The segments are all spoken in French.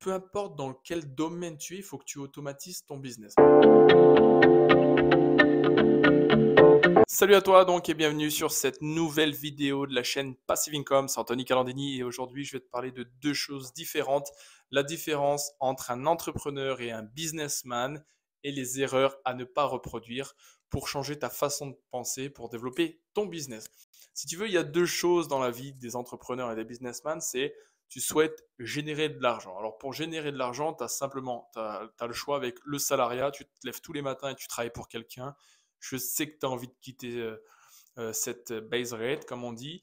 peu importe dans quel domaine tu es, il faut que tu automatises ton business. Salut à toi donc et bienvenue sur cette nouvelle vidéo de la chaîne Passive Income, c'est Anthony Calandini et aujourd'hui je vais te parler de deux choses différentes, la différence entre un entrepreneur et un businessman et les erreurs à ne pas reproduire pour changer ta façon de penser, pour développer ton business. Si tu veux, il y a deux choses dans la vie des entrepreneurs et des businessmen, c'est tu souhaites générer de l'argent. Alors pour générer de l'argent, tu as simplement as, le choix avec le salariat, tu te lèves tous les matins et tu travailles pour quelqu'un. Je sais que tu as envie de quitter euh, euh, cette base rate, comme on dit,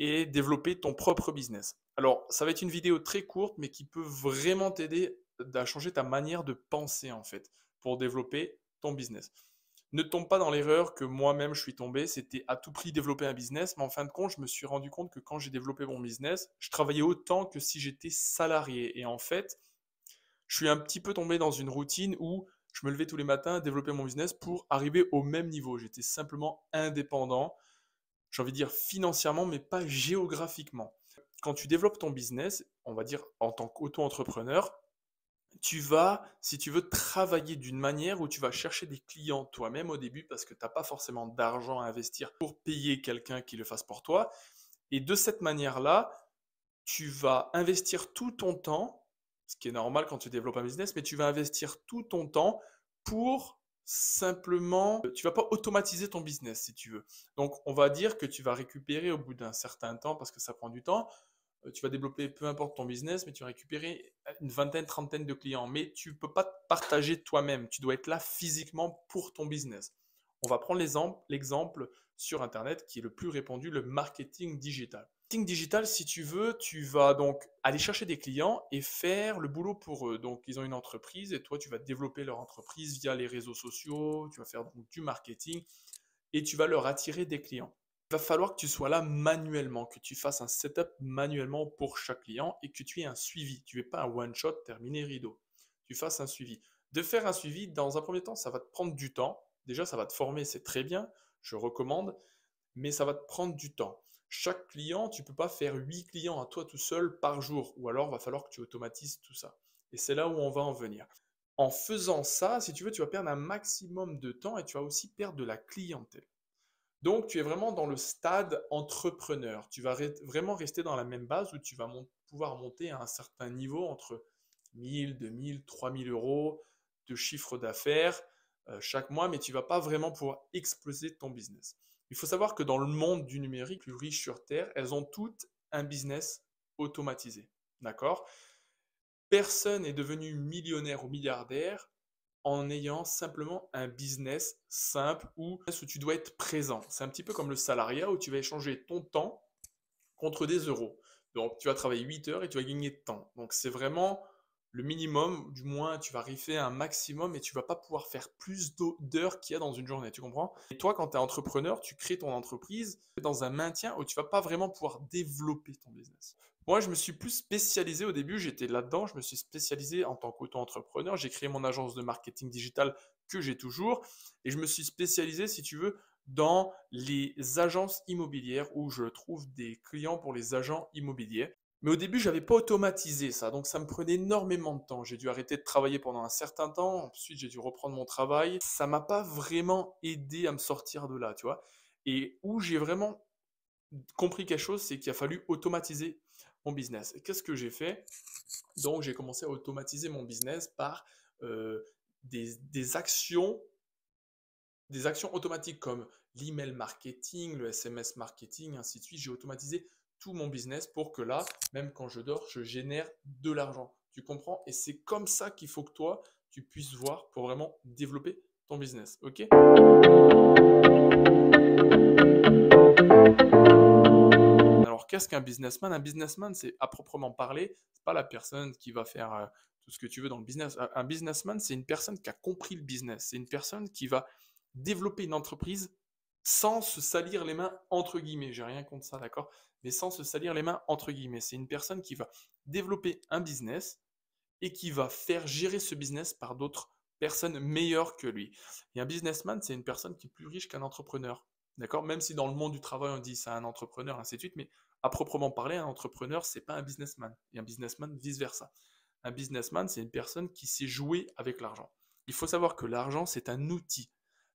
et développer ton propre business. Alors ça va être une vidéo très courte, mais qui peut vraiment t'aider à changer ta manière de penser en fait, pour développer ton business ne tombe pas dans l'erreur que moi-même je suis tombé, c'était à tout prix développer un business, mais en fin de compte, je me suis rendu compte que quand j'ai développé mon business, je travaillais autant que si j'étais salarié. Et en fait, je suis un petit peu tombé dans une routine où je me levais tous les matins, développer mon business pour arriver au même niveau. J'étais simplement indépendant, j'ai envie de dire financièrement, mais pas géographiquement. Quand tu développes ton business, on va dire en tant qu'auto-entrepreneur, tu vas, si tu veux, travailler d'une manière où tu vas chercher des clients toi-même au début parce que tu n'as pas forcément d'argent à investir pour payer quelqu'un qui le fasse pour toi. Et de cette manière-là, tu vas investir tout ton temps, ce qui est normal quand tu développes un business, mais tu vas investir tout ton temps pour simplement, tu vas pas automatiser ton business si tu veux. Donc, on va dire que tu vas récupérer au bout d'un certain temps, parce que ça prend du temps, euh, tu vas développer peu importe ton business, mais tu vas récupérer euh, une vingtaine, trentaine de clients. Mais tu ne peux pas te partager toi-même. Tu dois être là physiquement pour ton business. On va prendre l'exemple sur Internet qui est le plus répandu, le marketing digital. Marketing digital, si tu veux, tu vas donc aller chercher des clients et faire le boulot pour eux. Donc, ils ont une entreprise et toi, tu vas développer leur entreprise via les réseaux sociaux, tu vas faire du marketing et tu vas leur attirer des clients va falloir que tu sois là manuellement, que tu fasses un setup manuellement pour chaque client et que tu aies un suivi. Tu n'es pas un one-shot terminé rideau. Tu fasses un suivi. De faire un suivi, dans un premier temps, ça va te prendre du temps. Déjà, ça va te former, c'est très bien, je recommande, mais ça va te prendre du temps. Chaque client, tu ne peux pas faire 8 clients à toi tout seul par jour, ou alors il va falloir que tu automatises tout ça. Et c'est là où on va en venir. En faisant ça, si tu veux, tu vas perdre un maximum de temps et tu vas aussi perdre de la clientèle. Donc, tu es vraiment dans le stade entrepreneur. Tu vas vraiment rester dans la même base où tu vas pouvoir monter à un certain niveau entre 1000, 2000, 3000 euros de chiffre d'affaires euh, chaque mois, mais tu ne vas pas vraiment pouvoir exploser ton business. Il faut savoir que dans le monde du numérique, plus riche sur Terre, elles ont toutes un business automatisé. D'accord Personne n'est devenu millionnaire ou milliardaire en ayant simplement un business simple où tu dois être présent. C'est un petit peu comme le salariat où tu vas échanger ton temps contre des euros. Donc tu vas travailler 8 heures et tu vas gagner de temps. Donc c'est vraiment le minimum, du moins tu vas riffer un maximum et tu vas pas pouvoir faire plus d'heures qu'il y a dans une journée, tu comprends Et toi quand tu es entrepreneur, tu crées ton entreprise dans un maintien où tu vas pas vraiment pouvoir développer ton business. Moi, je me suis plus spécialisé au début, j'étais là-dedans, je me suis spécialisé en tant qu'auto-entrepreneur, j'ai créé mon agence de marketing digital que j'ai toujours, et je me suis spécialisé, si tu veux, dans les agences immobilières où je trouve des clients pour les agents immobiliers. Mais au début, je n'avais pas automatisé ça, donc ça me prenait énormément de temps. J'ai dû arrêter de travailler pendant un certain temps, ensuite j'ai dû reprendre mon travail. Ça m'a pas vraiment aidé à me sortir de là, tu vois. Et où j'ai vraiment compris quelque chose, c'est qu'il a fallu automatiser business. Et qu'est-ce que j'ai fait Donc, j'ai commencé à automatiser mon business par euh, des, des, actions des actions automatiques comme l'email marketing, le SMS marketing, ainsi de suite. J'ai automatisé tout mon business pour que là, même quand je dors, je génère de l'argent. Tu comprends Et c'est comme ça qu'il faut que toi, tu puisses voir pour vraiment développer ton business. OK alors qu'est-ce qu'un businessman Un businessman, c'est à proprement parler, c'est pas la personne qui va faire euh, tout ce que tu veux dans le business. Un businessman, c'est une personne qui a compris le business. C'est une personne qui va développer une entreprise sans se salir les mains entre guillemets. J'ai rien contre ça, d'accord Mais sans se salir les mains entre guillemets. C'est une personne qui va développer un business et qui va faire gérer ce business par d'autres personnes meilleures que lui. Et un businessman, c'est une personne qui est plus riche qu'un entrepreneur. D'accord Même si dans le monde du travail, on dit c'est un entrepreneur, ainsi de suite, mais à proprement parler, un entrepreneur, n'est pas un businessman. Et un businessman, vice-versa. Un businessman, c'est une personne qui sait jouer avec l'argent. Il faut savoir que l'argent, c'est un outil.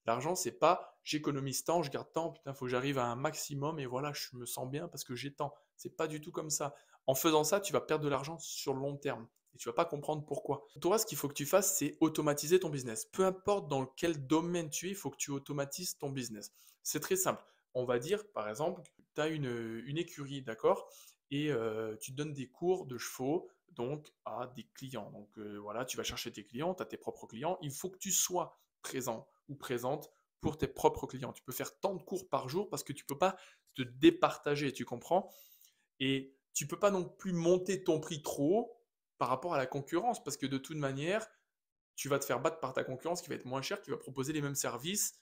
L'argent, c'est pas j'économise tant, je garde tant, putain, faut que j'arrive à un maximum et voilà, je me sens bien parce que j'ai tant. n'est pas du tout comme ça. En faisant ça, tu vas perdre de l'argent sur le long terme et tu vas pas comprendre pourquoi. Toi, ce qu'il faut que tu fasses, c'est automatiser ton business. Peu importe dans quel domaine tu es, il faut que tu automatises ton business. C'est très simple on va dire, par exemple, tu as une, écurie, d'accord Et tu donnes des cours de chevaux, donc, à des clients. Donc, voilà, tu vas chercher tes clients, tu as tes propres clients. Il faut que tu sois présent ou présente pour tes propres clients. Tu peux faire tant de cours par jour parce que tu ne peux pas te départager, tu comprends Et tu ne peux pas non plus monter ton prix trop haut par rapport à la concurrence parce que de toute manière, tu vas te faire battre par ta concurrence qui va être moins chère, qui va proposer les mêmes services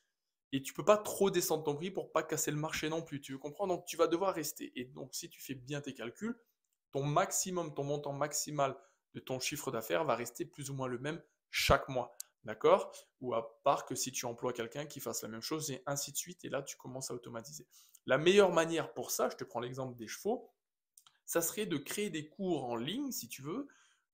et tu peux pas trop descendre ton prix pour pas casser le marché non plus. Tu veux comprendre Donc tu vas devoir rester. Et donc si tu fais bien tes calculs, ton maximum, ton montant maximal de ton chiffre d'affaires va rester plus ou moins le même chaque mois. D'accord Ou à part que si tu emploies quelqu'un qui fasse la même chose et ainsi de suite, et là tu commences à automatiser. La meilleure manière pour ça, je te prends l'exemple des chevaux, ça serait de créer des cours en ligne, si tu veux,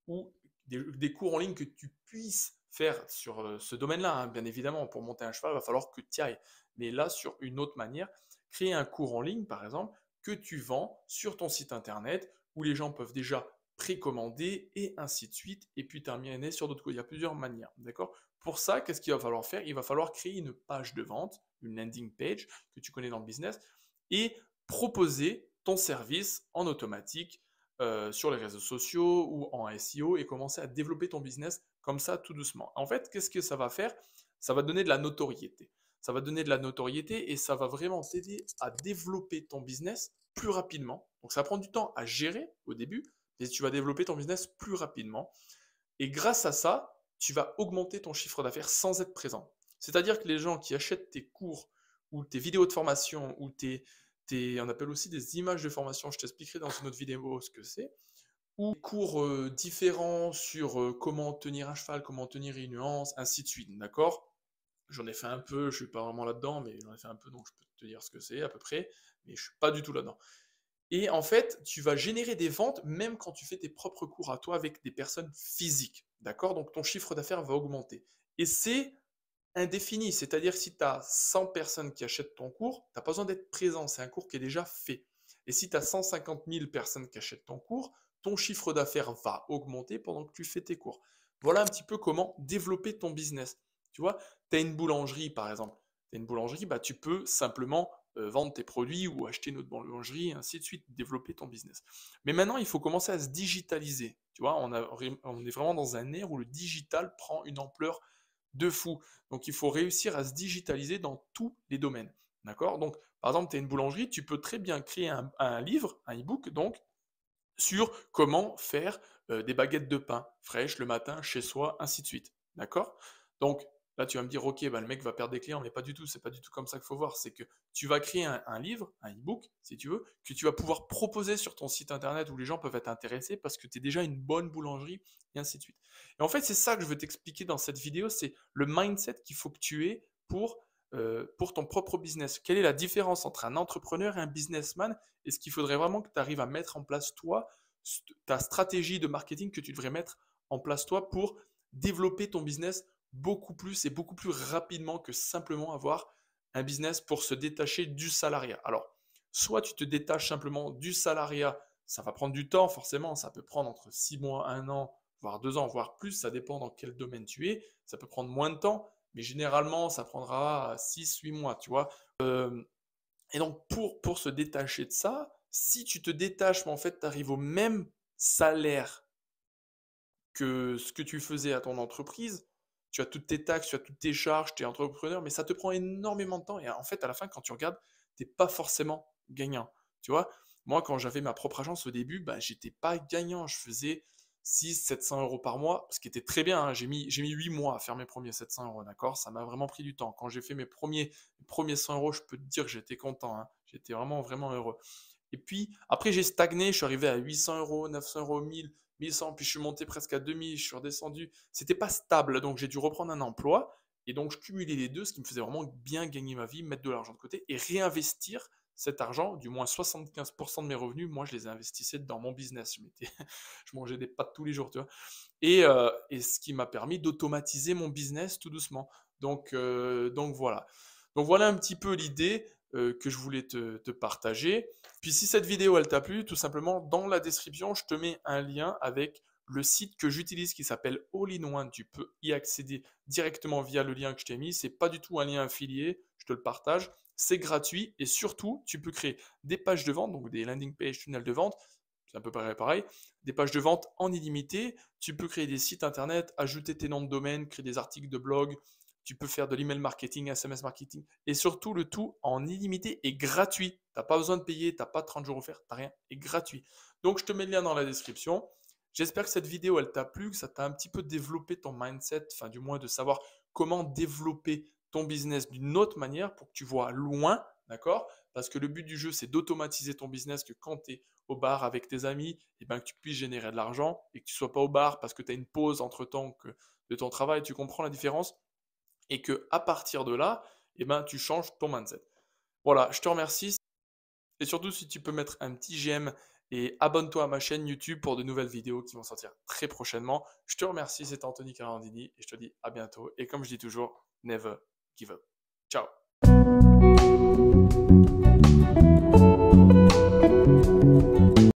ou des cours en ligne que tu puisses faire sur euh, ce domaine-là, hein, bien évidemment, pour monter un cheval, il va falloir que tu ailles. Mais là, sur une autre manière, créer un cours en ligne, par exemple, que tu vends sur ton site internet, où les gens peuvent déjà précommander et ainsi de suite, et puis terminer sur d'autres cours. Il y a plusieurs manières, d'accord Pour ça, qu'est-ce qu'il va falloir faire Il va falloir créer une page de vente, une landing page que tu connais dans le business, et proposer ton service en automatique euh, sur les réseaux sociaux ou en SEO et commencer à développer ton business comme ça, tout doucement. En fait, qu'est-ce que ça va faire Ça va donner de la notoriété. Ça va donner de la notoriété et ça va vraiment t'aider à développer ton business plus rapidement. Donc ça prend du temps à gérer au début, mais tu vas développer ton business plus rapidement. Et grâce à ça, tu vas augmenter ton chiffre d'affaires sans être présent. C'est-à-dire que les gens qui achètent tes cours ou tes vidéos de formation ou tes, on appelle aussi des images de formation, je t'expliquerai dans une autre vidéo ce que c'est, ou cours différents sur comment tenir un cheval, comment tenir une nuance, ainsi de suite, d'accord J'en ai fait un peu, je suis pas vraiment là-dedans, mais j'en ai fait un peu, donc je peux te dire ce que c'est à peu près, mais je ne suis pas du tout là-dedans. Et en fait, tu vas générer des ventes même quand tu fais tes propres cours à toi avec des personnes physiques, d'accord Donc ton chiffre d'affaires va augmenter. Et c'est indéfini, c'est-à-dire si tu as 100 personnes qui achètent ton cours, tu n'as pas besoin d'être présent, c'est un cours qui est déjà fait. Et si tu as 150 000 personnes qui achètent ton cours, ton chiffre d'affaires va augmenter pendant que tu fais tes cours. Voilà un petit peu comment développer ton business. Tu vois, tu as une boulangerie par exemple. Tu as une boulangerie, bah, tu peux simplement euh, vendre tes produits ou acheter une autre boulangerie, ainsi de suite, développer ton business. Mais maintenant, il faut commencer à se digitaliser. Tu vois, on, est vraiment dans un air où le digital prend une ampleur de fou. Donc, il faut réussir à se digitaliser dans tous les domaines. D'accord Donc, par exemple, tu as une boulangerie, tu peux très bien créer un, un livre, un e-book, donc, sur comment faire euh, des baguettes de pain fraîches le matin chez soi, ainsi de suite. D'accord Donc là, tu vas me dire, ok, bah, le mec va perdre des clients, mais pas du tout, c'est pas du tout comme ça qu'il faut voir. C'est que tu vas créer un, livre, un e-book, si tu veux, que tu vas pouvoir proposer sur ton site internet où les gens peuvent être intéressés parce que tu es déjà une bonne boulangerie, et ainsi de suite. Et en fait, c'est ça que je veux t'expliquer dans cette vidéo, c'est le mindset qu'il faut que tu aies pour euh, pour ton propre business Quelle est la différence entre un entrepreneur et un businessman Et ce qu'il faudrait vraiment que tu arrives à mettre en place toi, ta stratégie de marketing que tu devrais mettre en place toi pour développer ton business beaucoup plus et beaucoup plus rapidement que simplement avoir un business pour se détacher du salariat. Alors, soit tu te détaches simplement du salariat, ça va prendre du temps forcément, ça peut prendre entre 6 mois, 1 an, voire 2 ans, voire plus, ça dépend dans quel domaine tu es, ça peut prendre moins de temps, mais généralement, ça prendra 6-8 mois, tu vois. Euh, et donc, pour, se détacher de ça, si tu te détaches, mais en fait, tu arrives au même salaire que ce que tu faisais à ton entreprise, tu as toutes tes taxes, tu as toutes tes charges, tu es entrepreneur, mais ça te prend énormément de temps. Et en fait, à la fin, quand tu regardes, tu n'es pas forcément gagnant. Tu vois, moi, quand j'avais ma propre agence au début, bah, j'étais pas gagnant. Je faisais 6, 700 euros par mois, ce qui était très bien. Hein. J'ai mis, j'ai 8 mois à faire mes premiers 700 euros, d'accord Ça m'a vraiment pris du temps. Quand j'ai fait mes premiers, premiers 100 euros, je peux te dire que j'étais content. Hein. J'étais vraiment, vraiment heureux. Et puis, après, j'ai stagné. Je suis arrivé à 800 euros, 900 euros, 1000, 1100. Puis, je suis monté presque à 2000. Je suis redescendu. C'était pas stable. Donc, j'ai dû reprendre un emploi. Et donc, je cumulais les deux, ce qui me faisait vraiment bien gagner ma vie, mettre de l'argent de côté et réinvestir cet argent, du moins 75% de mes revenus, moi, je les investissais dans mon business. Je, mangeais des pâtes tous les jours, tu vois. Et, euh, et, ce qui m'a permis d'automatiser mon business tout doucement. Donc, euh, donc voilà. Donc voilà un petit peu l'idée euh, que je voulais te, te, partager. Puis si cette vidéo, elle t'a plu, tout simplement, dans la description, je te mets un lien avec le site que j'utilise qui s'appelle All in One, tu peux y accéder directement via le lien que je t'ai mis. n'est pas du tout un lien affilié, je te le partage. C'est gratuit et surtout, tu peux créer des pages de vente, donc des landing pages, tunnels de vente. C'est un peu pareil, pareil. Des pages de vente en illimité. Tu peux créer des sites internet, ajouter tes noms de domaine, créer des articles de blog. Tu peux faire de l'email marketing, SMS marketing. Et surtout, le tout en illimité et gratuit. Tu n'as pas besoin de payer, tu n'as pas 30 jours offerts, tu n'as rien. Et gratuit. Donc, je te mets le lien dans la description. J'espère que cette vidéo, elle t'a plu, que ça t'a un petit peu développé ton mindset, enfin du moins de savoir comment développer ton business d'une autre manière pour que tu vois loin, d'accord Parce que le but du jeu, c'est d'automatiser ton business, que quand tu es au bar avec tes amis, et eh ben, que tu puisses générer de l'argent et que tu ne sois pas au bar parce que tu as une pause entre-temps de ton travail, tu comprends la différence et que à partir de là, et eh ben, tu changes ton mindset. Voilà, je te remercie. Et surtout, si tu peux mettre un petit j'aime et abonne-toi à ma chaîne YouTube pour de nouvelles vidéos qui vont sortir très prochainement. Je te remercie, c'est Anthony Carandini et je te dis à bientôt. Et comme je dis toujours, never give up. Ciao